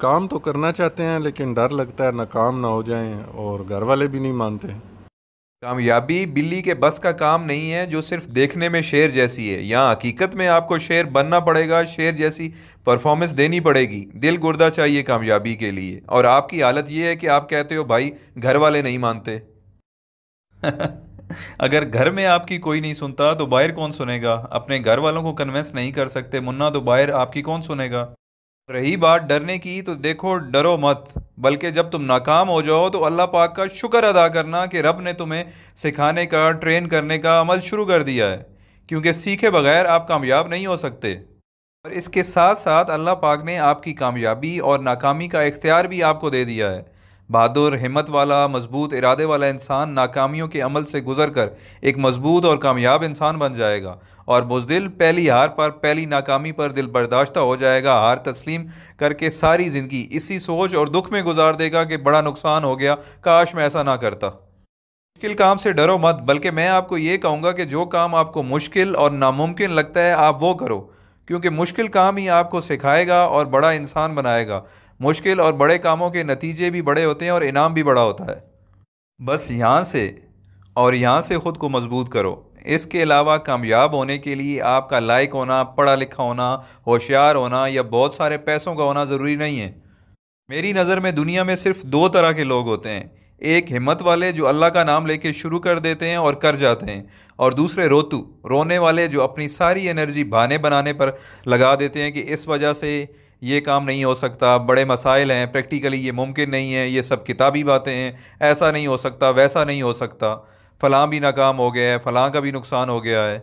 काम तो करना चाहते हैं लेकिन डर लगता है नाकाम ना हो जाएं और घर वाले भी नहीं मानते कामयाबी बिल्ली के बस का काम नहीं है जो सिर्फ देखने में शेर जैसी है यहाँ हकीकत में आपको शेर बनना पड़ेगा शेर जैसी परफॉर्मेंस देनी पड़ेगी दिल गुर्दा चाहिए कामयाबी के लिए और आपकी हालत ये है कि आप कहते हो भाई घर वाले नहीं मानते अगर घर में आपकी कोई नहीं सुनता तो बाहर कौन सुनेगा अपने घर वालों को कन्वेंस नहीं कर सकते मुन्ना तो बाहर आपकी कौन सुनेगा रही बात डरने की तो देखो डरो मत बल्कि जब तुम नाकाम हो जाओ तो अल्लाह पाक का शुक्र अदा करना कि रब ने तुम्हें सिखाने का ट्रेन करने का अमल शुरू कर दिया है क्योंकि सीखे बगैर आप कामयाब नहीं हो सकते और इसके साथ साथ अल्लाह पाक ने आपकी कामयाबी और नाकामी का इख्तियार भी आपको दे दिया है बहादुर हिम्मत वाला मजबूत इरादे वाला इंसान नाकामियों के अमल से गुजर कर एक मजबूत और कामयाब इंसान बन जाएगा और बुजदिल पहली हार पर पहली नाकामी पर दिल बर्दाश्त हो जाएगा हार तस्लीम करके सारी ज़िंदगी इसी सोच और दुख में गुजार देगा कि बड़ा नुकसान हो गया काश मैं ऐसा ना करता मुश्किल काम से डरो मत बल्कि मैं आपको ये कहूँगा कि जो काम आपको मुश्किल और नामुमकिन लगता है आप वो करो क्योंकि मुश्किल काम ही आपको सिखाएगा और बड़ा इंसान बनाएगा मुश्किल और बड़े कामों के नतीजे भी बड़े होते हैं और इनाम भी बड़ा होता है बस यहाँ से और यहाँ से ख़ुद को मजबूत करो इसके अलावा कामयाब होने के लिए आपका लाइक होना पढ़ा लिखा होना होशियार होना या बहुत सारे पैसों का होना ज़रूरी नहीं है मेरी नज़र में दुनिया में सिर्फ दो तरह के लोग होते हैं एक हिम्मत वाले जो अल्लाह का नाम लेके शुरू कर देते हैं और कर जाते हैं और दूसरे रोतू रोने वाले जो अपनी सारी एनर्जी बहाने बनाने पर लगा देते हैं कि इस वजह से ये काम नहीं हो सकता बड़े मसाइल हैं प्रैक्टिकली ये मुमकिन नहीं है ये सब किताबी बातें हैं ऐसा नहीं हो सकता वैसा नहीं हो सकता फ़लाँ भी नाकाम हो गया है फ़लाँ का भी नुकसान हो गया है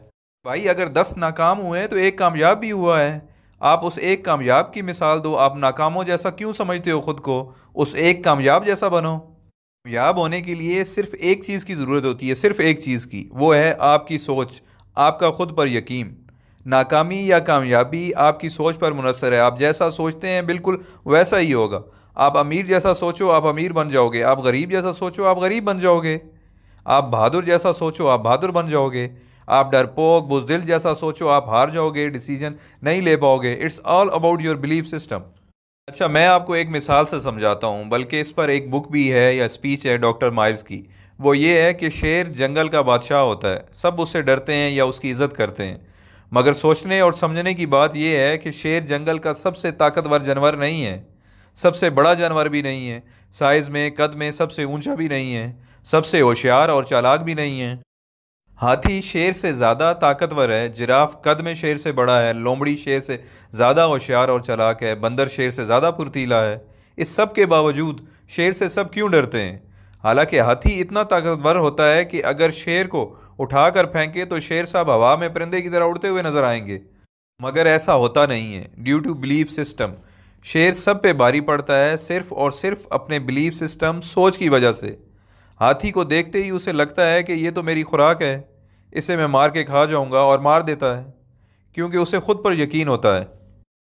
भाई अगर दस नाकाम हुए हैं तो एक कामयाब भी हुआ है आप उस एक कामयाब की मिसाल दो आप नाकामों जैसा क्यों समझते हो ख़ुद को उस एक कामयाब जैसा बनो कामयाब होने के लिए सिर्फ़ एक चीज़ की ज़रूरत होती है सिर्फ़ एक चीज़ की वो है आपकी सोच आपका ख़ुद पर यकीन नाकामी या कामयाबी आपकी सोच पर मुनसर है आप जैसा सोचते हैं बिल्कुल वैसा ही होगा आप अमीर जैसा सोचो आप अमीर बन जाओगे आप गरीब जैसा सोचो आप गरीब बन जाओगे आप बहादुर जैसा सोचो आप बहादुर बन जाओगे आप डरपोक बुजदिल जैसा सोचो आप हार जाओगे डिसीजन नहीं ले पाओगे it's all about your belief system अच्छा मैं आपको एक मिसाल से समझाता हूँ बल्कि इस पर एक बुक भी है या स्पीच है डॉक्टर माइल्स की वो ये है कि शेर जंगल का बादशाह होता है सब उससे डरते हैं या उसकी इज़्ज़त करते हैं मगर सोचने और समझने की बात यह है कि शेर जंगल का सबसे ताकतवर जानवर नहीं है सबसे बड़ा जानवर भी नहीं है साइज़ में कद में सबसे ऊंचा भी नहीं है सबसे होशियार और चालाक भी नहीं है हाथी शेर से ज़्यादा ताकतवर है जिराफ कद में शेर से बड़ा है लोमड़ी शेर से ज़्यादा होशियार और चालाक है बंदर शेर से ज़्यादा फुर्तीला है इस सब के बावजूद शेर से सब क्यों डरते हैं हालांकि हाथी इतना ताकतवर होता है कि अगर शेर को उठा कर फेंके तो शेर साहब हवा में परिंदे की तरह उड़ते हुए नजर आएंगे मगर ऐसा होता नहीं है ड्यू टू बिलीफ सिस्टम शेर सब पे भारी पड़ता है सिर्फ और सिर्फ अपने बिलीफ सिस्टम सोच की वजह से हाथी को देखते ही उसे लगता है कि ये तो मेरी खुराक है इसे मैं मार के खा जाऊंगा और मार देता है क्योंकि उसे खुद पर यकीन होता है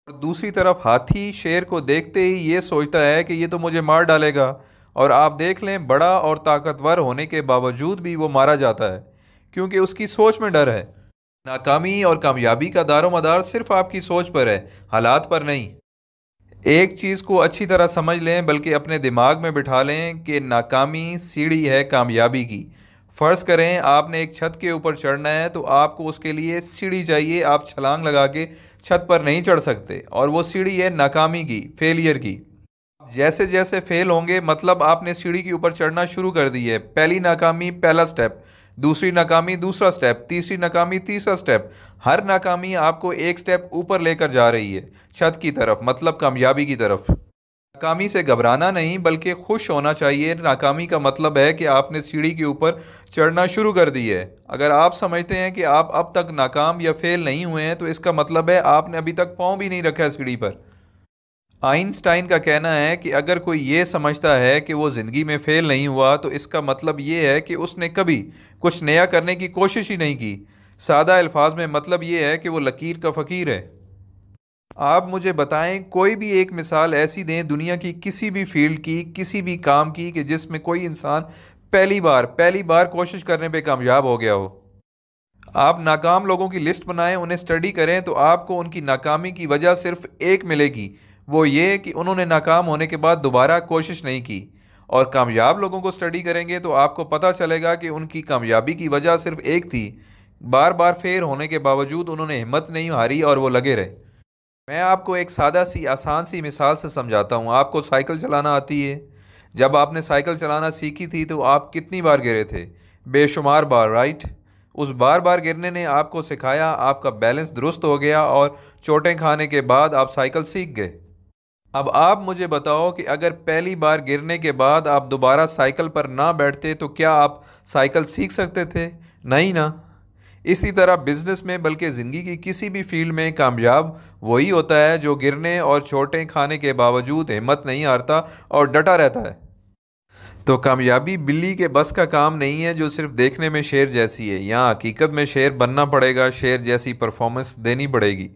और दूसरी तरफ हाथी शेर को देखते ही ये सोचता है कि ये तो मुझे मार डालेगा और आप देख लें बड़ा और ताकतवर होने के बावजूद भी वो मारा जाता है क्योंकि उसकी सोच में डर है नाकामी और कामयाबी का दारो मदार सिर्फ आपकी सोच पर है हालात पर नहीं एक चीज़ को अच्छी तरह समझ लें बल्कि अपने दिमाग में बिठा लें कि नाकामी सीढ़ी है कामयाबी की फ़र्ज़ करें आपने एक छत के ऊपर चढ़ना है तो आपको उसके लिए सीढ़ी चाहिए आप छलांग लगा के छत पर नहीं चढ़ सकते और वो सीढ़ी है नाकामी की फेलियर की जैसे जैसे फेल होंगे मतलब आपने सीढ़ी के ऊपर चढ़ना शुरू कर दी है पहली नाकामी पहला स्टेप दूसरी नाकामी दूसरा स्टेप तीसरी नाकामी तीसरा स्टेप हर नाकामी आपको एक स्टेप ऊपर लेकर जा रही है छत की तरफ मतलब कामयाबी की तरफ नाकामी से घबराना नहीं बल्कि खुश होना चाहिए नाकामी का मतलब है कि आपने सीढ़ी के ऊपर चढ़ना शुरू कर दी है अगर आप समझते हैं कि आप अब तक नाकाम या फेल नहीं हुए हैं तो इसका मतलब है आपने अभी तक पाँव भी नहीं रखा है सीढ़ी पर आइंस्टाइन का कहना है कि अगर कोई ये समझता है कि वो ज़िंदगी में फेल नहीं हुआ तो इसका मतलब ये है कि उसने कभी कुछ नया करने की कोशिश ही नहीं की सादा अल्फाज में मतलब ये है कि वो लकीर का फ़कीर है आप मुझे बताएं कोई भी एक मिसाल ऐसी दें दुनिया की किसी भी फील्ड की किसी भी काम की कि जिसमें कोई इंसान पहली बार पहली बार कोशिश करने पर कामयाब हो गया हो आप नाकाम लोगों की लिस्ट बनाएं उन्हें स्टडी करें तो आपको उनकी नाकामी की वजह सिर्फ एक मिलेगी वो ये कि उन्होंने नाकाम होने के बाद दोबारा कोशिश नहीं की और कामयाब लोगों को स्टडी करेंगे तो आपको पता चलेगा कि उनकी कामयाबी की वजह सिर्फ एक थी बार बार फेर होने के बावजूद उन्होंने हिम्मत नहीं हारी और वो लगे रहे मैं आपको एक सादा सी आसान सी मिसाल से समझाता हूँ आपको साइकिल चलाना आती है जब आपने साइकिल चलाना सीखी थी तो आप कितनी बार गिरे थे बेशुमार बार राइट उस बार बार गिरने ने आपको सिखाया आपका बैलेंस दुरुस्त हो गया और चोटें खाने के बाद आप साइकिल सीख गए अब आप मुझे बताओ कि अगर पहली बार गिरने के बाद आप दोबारा साइकिल पर ना बैठते तो क्या आप साइकिल सीख सकते थे नहीं ना इसी तरह बिजनेस में बल्कि ज़िंदगी की किसी भी फील्ड में कामयाब वही होता है जो गिरने और छोटे खाने के बावजूद हिम्मत नहीं हारता और डटा रहता है तो कामयाबी बिल्ली के बस का काम नहीं है जो सिर्फ देखने में शेर जैसी है यहाँ हकीकत में शेर बनना पड़ेगा शेर जैसी परफॉर्मेंस देनी पड़ेगी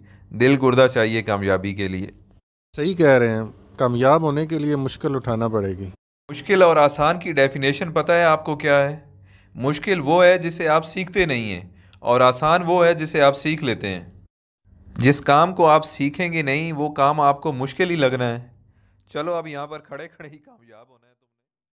दिल गुर्दा चाहिए कामयाबी के लिए सही कह रहे हैं कामयाब होने के लिए मुश्किल उठाना पड़ेगी मुश्किल और आसान की डेफिनेशन पता है आपको क्या है मुश्किल वो है जिसे आप सीखते नहीं हैं और आसान वो है जिसे आप सीख लेते हैं जिस काम को आप सीखेंगे नहीं वो काम आपको मुश्किल ही लगना है चलो अब यहाँ पर खड़े खड़े ही कामयाब होना है